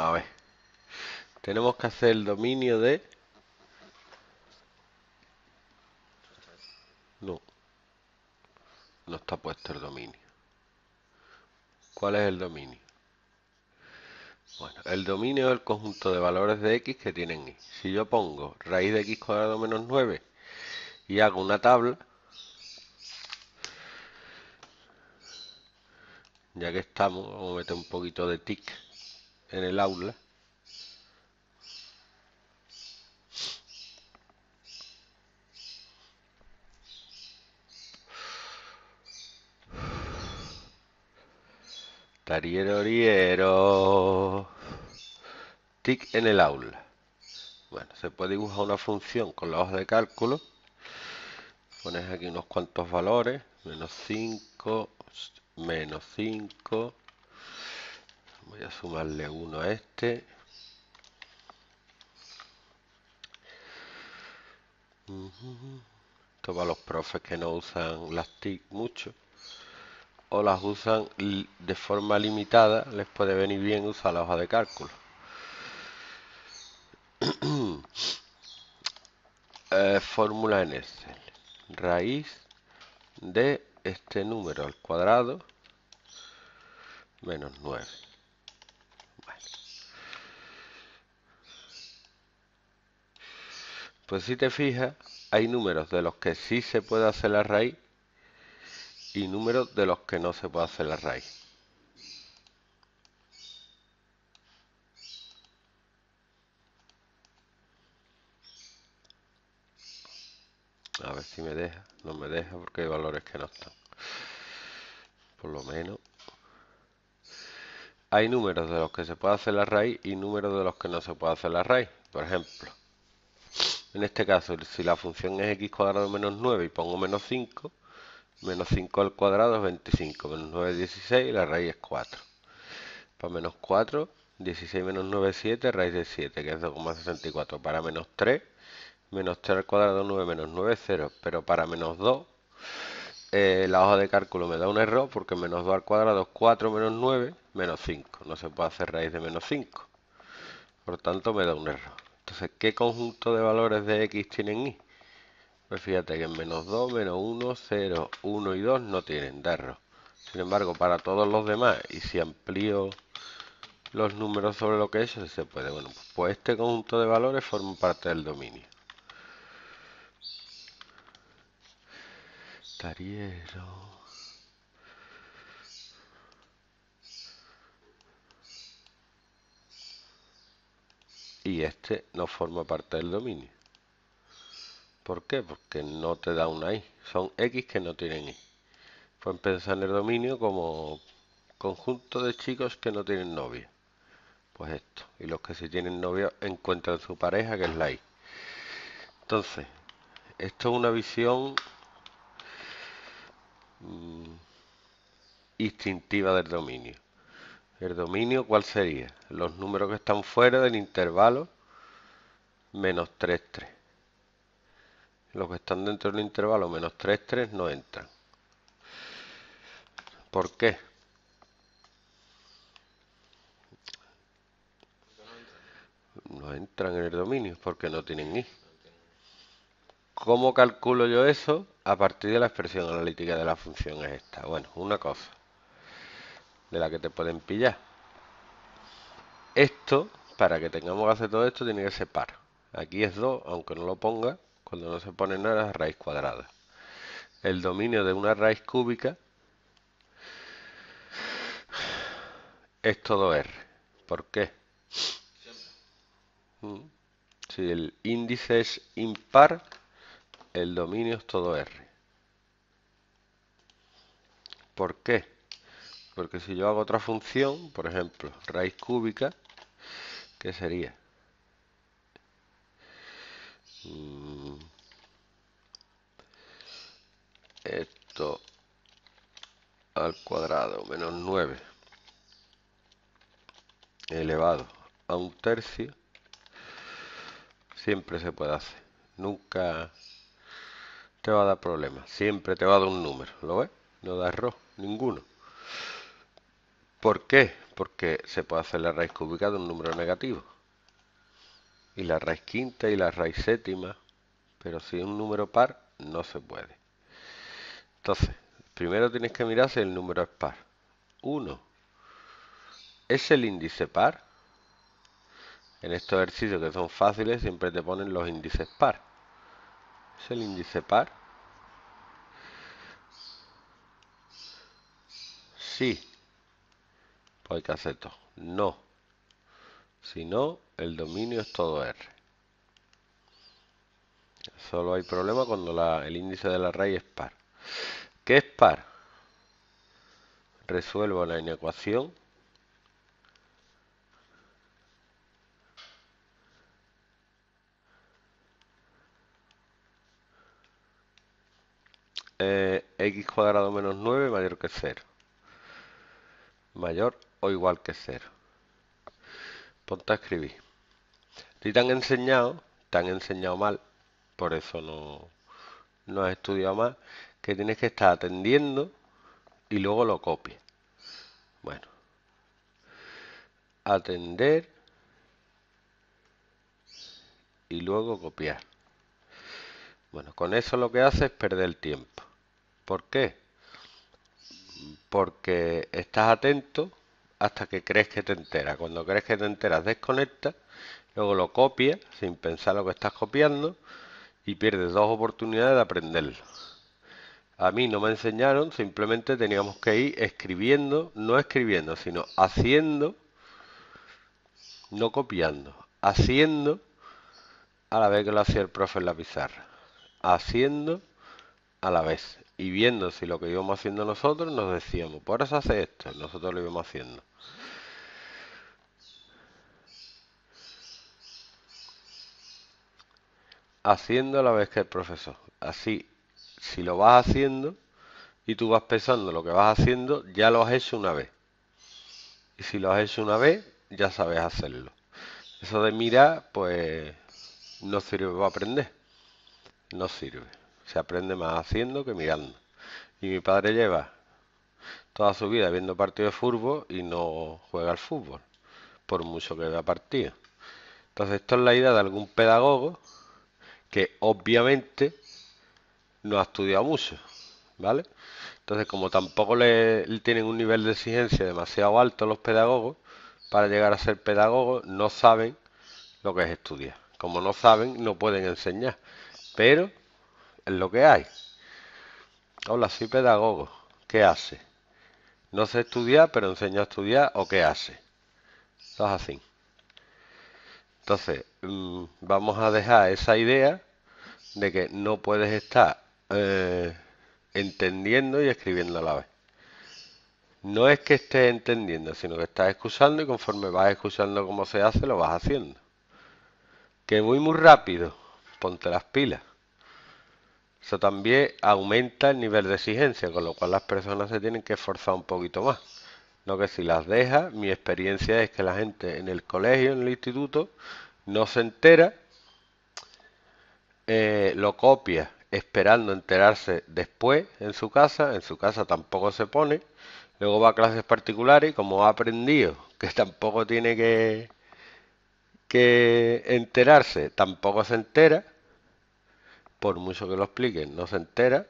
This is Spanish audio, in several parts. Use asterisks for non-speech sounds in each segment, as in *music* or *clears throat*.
A ver. Tenemos que hacer el dominio de... No. No está puesto el dominio. ¿Cuál es el dominio? Bueno, el dominio es el conjunto de valores de x que tienen y. Si yo pongo raíz de x cuadrado menos 9 y hago una tabla, ya que estamos, vamos a meter un poquito de tic en el aula. Tariero, riero. Tic en el aula. Bueno, se puede dibujar una función con la hoja de cálculo. Pones aquí unos cuantos valores. Menos 5, menos 5, voy a sumarle uno a este esto a los profes que no usan las TIC mucho o las usan de forma limitada les puede venir bien usar la hoja de cálculo *clears throat* eh, fórmula en Excel raíz de este número al cuadrado menos 9 Pues si te fijas, hay números de los que sí se puede hacer la raíz y números de los que no se puede hacer la raíz. A ver si me deja. No me deja porque hay valores que no están. Por lo menos. Hay números de los que se puede hacer la raíz y números de los que no se puede hacer la raíz. Por ejemplo, en este caso, si la función es x cuadrado menos 9 y pongo menos 5, menos 5 al cuadrado es 25, menos 9 es 16 y la raíz es 4. Para menos 4, 16 menos 9 es 7, raíz de 7, que es 2,64. Para menos 3, menos 3 al cuadrado 9 menos 9 es 0, pero para menos 2, eh, la hoja de cálculo me da un error porque menos 2 al cuadrado es 4 menos 9 menos 5. No se puede hacer raíz de menos 5. Por tanto, me da un error. Entonces, ¿qué conjunto de valores de x tienen y? Pues fíjate que en menos 2, menos 1, 0, 1 y 2 no tienen darro. Sin embargo, para todos los demás, y si amplío los números sobre lo que es, se puede. Bueno, pues este conjunto de valores forma parte del dominio. Tariero. y este no forma parte del dominio. ¿Por qué? Porque no te da una i. Son x que no tienen i. Pueden pensar en el dominio como conjunto de chicos que no tienen novia. Pues esto. Y los que sí tienen novia encuentran su pareja, que es la i. Entonces, esto es una visión mm, instintiva del dominio. ¿El dominio cuál sería? Los números que están fuera del intervalo menos 3, 3. Los que están dentro del intervalo menos 3, 3 no entran. ¿Por qué? No entran en el dominio porque no tienen i. ¿Cómo calculo yo eso? A partir de la expresión analítica de la función es esta. Bueno, una cosa de la que te pueden pillar. Esto, para que tengamos que hacer todo esto, tiene que ser par. Aquí es 2, aunque no lo ponga, cuando no se pone nada raíz cuadrada. El dominio de una raíz cúbica es todo R. ¿Por qué? Mm. Si el índice es impar, el dominio es todo R. ¿Por qué? Porque si yo hago otra función, por ejemplo, raíz cúbica, ¿qué sería? Mm. Esto al cuadrado menos 9 elevado a un tercio siempre se puede hacer. Nunca te va a dar problemas. Siempre te va a dar un número. ¿Lo ves? No da error. Ninguno. ¿Por qué? Porque se puede hacer la raíz cúbica de un número negativo. Y la raíz quinta y la raíz séptima. Pero si es un número par, no se puede. Entonces, primero tienes que mirar si el número es par. 1. ¿Es el índice par? En estos ejercicios que son fáciles siempre te ponen los índices par. ¿Es el índice par? Sí hay que hacer todo, No. Si no, el dominio es todo R. Solo hay problema cuando el índice de la raíz es par. ¿Qué es par? Resuelvo la inecuación eh, x cuadrado menos 9 mayor que 0 mayor o igual que cero. Ponte a escribir. Si te han enseñado, te han enseñado mal, por eso no, no has estudiado más, que tienes que estar atendiendo y luego lo copias. Bueno, atender y luego copiar. Bueno, con eso lo que hace es perder el tiempo. ¿Por qué? Porque estás atento hasta que crees que te enteras. Cuando crees que te enteras, desconectas, luego lo copias sin pensar lo que estás copiando y pierdes dos oportunidades de aprenderlo. A mí no me enseñaron, simplemente teníamos que ir escribiendo, no escribiendo, sino haciendo, no copiando, haciendo a la vez que lo hacía el profe en la pizarra. Haciendo a la vez y viendo si lo que íbamos haciendo nosotros, nos decíamos, por eso hace esto, nosotros lo íbamos haciendo. Haciendo a la vez que el profesor. Así, si lo vas haciendo y tú vas pensando lo que vas haciendo, ya lo has hecho una vez. Y si lo has hecho una vez, ya sabes hacerlo. Eso de mirar, pues no sirve para aprender. No sirve. Se aprende más haciendo que mirando. Y mi padre lleva toda su vida viendo partidos de fútbol y no juega al fútbol, por mucho que vea partidos. Entonces, esto es la idea de algún pedagogo que obviamente no ha estudiado mucho, ¿vale? Entonces, como tampoco le, le tienen un nivel de exigencia demasiado alto los pedagogos, para llegar a ser pedagogos no saben lo que es estudiar. Como no saben, no pueden enseñar. Pero es lo que hay. Hola, soy pedagogo. ¿Qué hace? No sé estudiar, pero enseño a estudiar o qué hace. Eso es así. Entonces, mm, vamos a dejar esa idea de que no puedes estar eh, entendiendo y escribiendo a la vez. No es que estés entendiendo, sino que estás escuchando y conforme vas escuchando cómo se hace, lo vas haciendo. Que voy muy rápido, ponte las pilas. Eso también aumenta el nivel de exigencia, con lo cual las personas se tienen que esforzar un poquito más. lo que si las deja, mi experiencia es que la gente en el colegio, en el instituto, no se entera, eh, lo copia esperando enterarse después en su casa, en su casa tampoco se pone, luego va a clases particulares como ha aprendido que *laughs* tampoco tiene que, que enterarse, tampoco se entera, por mucho que lo expliquen, no se entera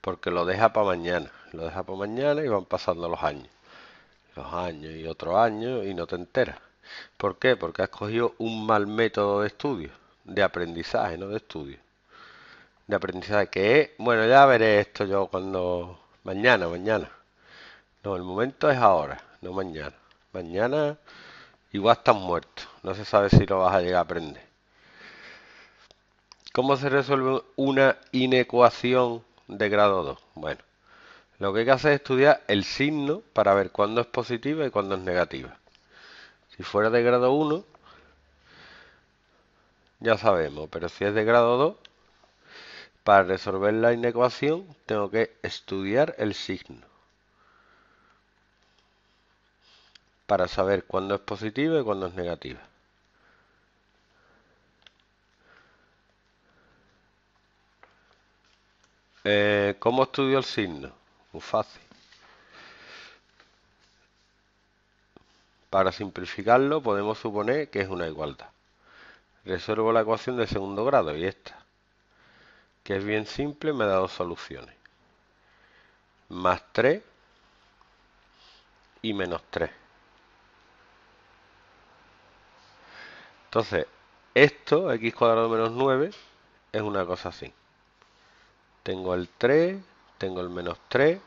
porque lo deja para mañana. Lo deja para mañana y van pasando los años. Los años y otro año y no te enteras. ¿Por qué? Porque has cogido un mal método de estudio, de aprendizaje, no de estudio. De aprendizaje que es, bueno, ya veré esto yo cuando... Mañana, mañana. No, el momento es ahora, no mañana. Mañana igual estás muerto. No se sabe si lo vas a llegar a aprender. ¿Cómo se resuelve una inecuación de grado 2? Bueno, lo que hay que hacer es estudiar el signo para ver cuándo es positiva y cuándo es negativa. Si fuera de grado 1, ya sabemos, pero si es de grado 2, para resolver la inecuación tengo que estudiar el signo. Para saber cuándo es positiva y cuándo es negativa. Eh, ¿Cómo estudio el signo? Muy fácil. Para simplificarlo podemos suponer que es una igualdad. Resuelvo la ecuación de segundo grado y esta, que es bien simple, me da dos soluciones. Más 3 y menos 3. Entonces, esto, x cuadrado menos 9, es una cosa así. Tengo el 3, tengo el menos 3.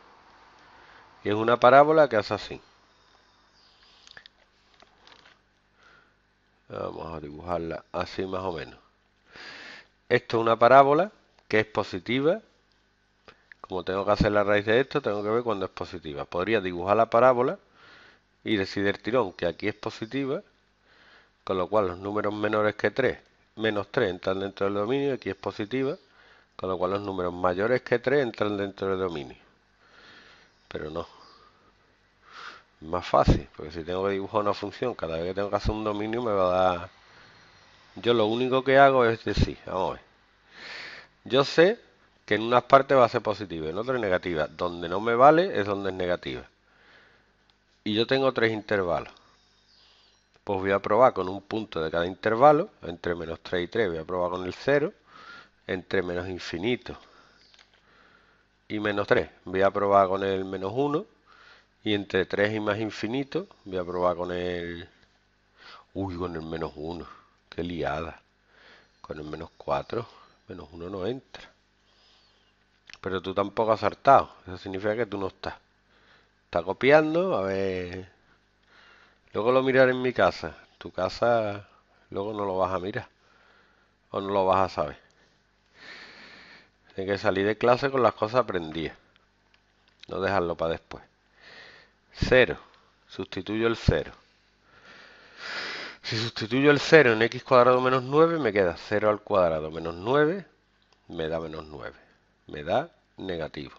Y es una parábola que hace así. Vamos a dibujarla así más o menos. Esto es una parábola que es positiva. Como tengo que hacer la raíz de esto, tengo que ver cuándo es positiva. Podría dibujar la parábola y decidir tirón que aquí es positiva. Con lo cual los números menores que 3, menos 3 están dentro del dominio, aquí es positiva. Con lo cual los números mayores que 3 entran dentro del dominio. Pero no. Es más fácil, porque si tengo que dibujar una función, cada vez que tengo que hacer un dominio me va a dar... Yo lo único que hago es decir, vamos a ver. Yo sé que en unas partes va a ser positiva, en otras negativa. Donde no me vale es donde es negativa. Y yo tengo tres intervalos. Pues voy a probar con un punto de cada intervalo, entre menos 3 y 3 voy a probar con el 0 entre menos infinito y menos 3 voy a probar con el menos 1 y entre 3 y más infinito voy a probar con el uy con el menos 1 qué liada con el menos 4 menos 1 no entra pero tú tampoco has acertado eso significa que tú no estás está copiando a ver luego lo miraré en mi casa tu casa luego no lo vas a mirar o no lo vas a saber tengo que salir de clase con las cosas aprendidas. No dejarlo para después. 0. Sustituyo el 0. Si sustituyo el 0 en x cuadrado menos 9, me queda 0 al cuadrado menos 9, me da menos 9. Me da negativo.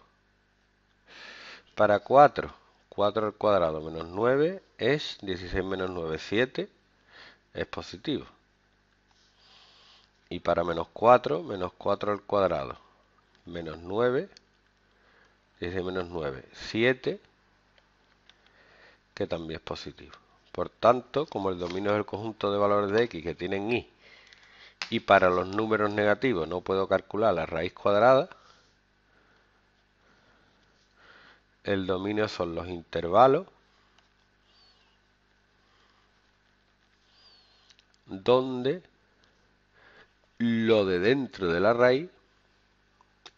Para 4, 4 al cuadrado menos 9 es 16 menos 9, 7, es positivo. Y para menos 4, menos 4 al cuadrado menos 9, dice menos 9, 7, que también es positivo. Por tanto, como el dominio es el conjunto de valores de x que tienen y, y para los números negativos no puedo calcular la raíz cuadrada, el dominio son los intervalos donde lo de dentro de la raíz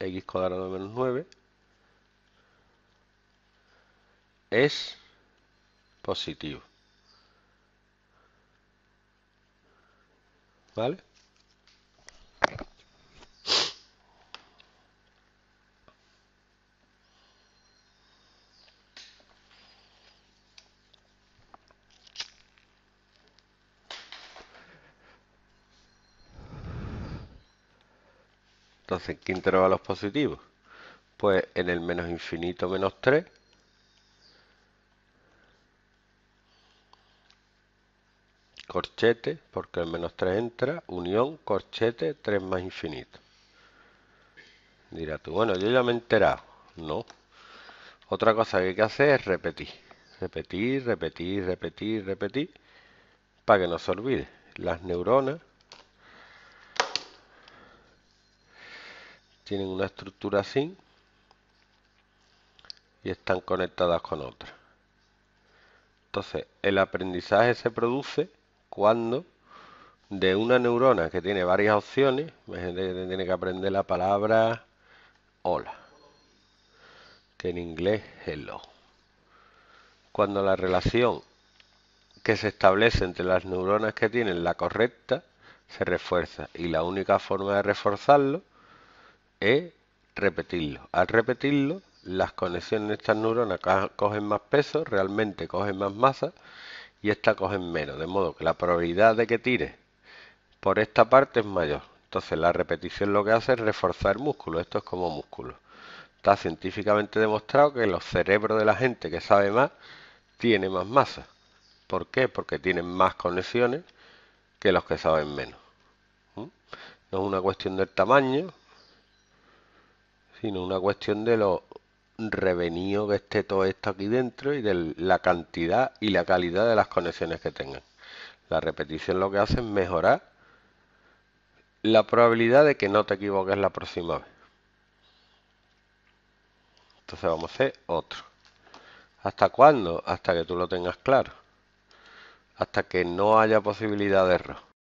x cuadrado menos 9 es positivo. ¿Vale? Entonces, ¿qué intervalos positivos? Pues en el menos infinito menos 3 corchete, porque el menos 3 entra, unión, corchete, 3 más infinito. Dirá tú, bueno, yo ya me he enterado. No. Otra cosa que hay que hacer es repetir. Repetir, repetir, repetir, repetir, para que no se olvide. Las neuronas tienen una estructura así y están conectadas con otras. Entonces, el aprendizaje se produce cuando de una neurona que tiene varias opciones, que tiene que aprender la palabra hola, que en inglés hello. Cuando la relación que se establece entre las neuronas que tienen la correcta se refuerza y la única forma de reforzarlo es repetirlo. Al repetirlo, las conexiones de estas neuronas cogen más peso, realmente cogen más masa y estas cogen menos, de modo que la probabilidad de que tire... por esta parte es mayor. Entonces la repetición lo que hace es reforzar músculo, esto es como músculo. Está científicamente demostrado que los cerebros de la gente que sabe más tiene más masa. ¿Por qué? Porque tienen más conexiones que los que saben menos. No es una cuestión del tamaño, sino una cuestión de lo revenido que esté todo esto aquí dentro y de la cantidad y la calidad de las conexiones que tengan. La repetición lo que hace es mejorar la probabilidad de que no te equivoques la próxima vez. Entonces vamos a hacer otro. ¿Hasta cuándo? Hasta que tú lo tengas claro. Hasta que no haya posibilidad de error.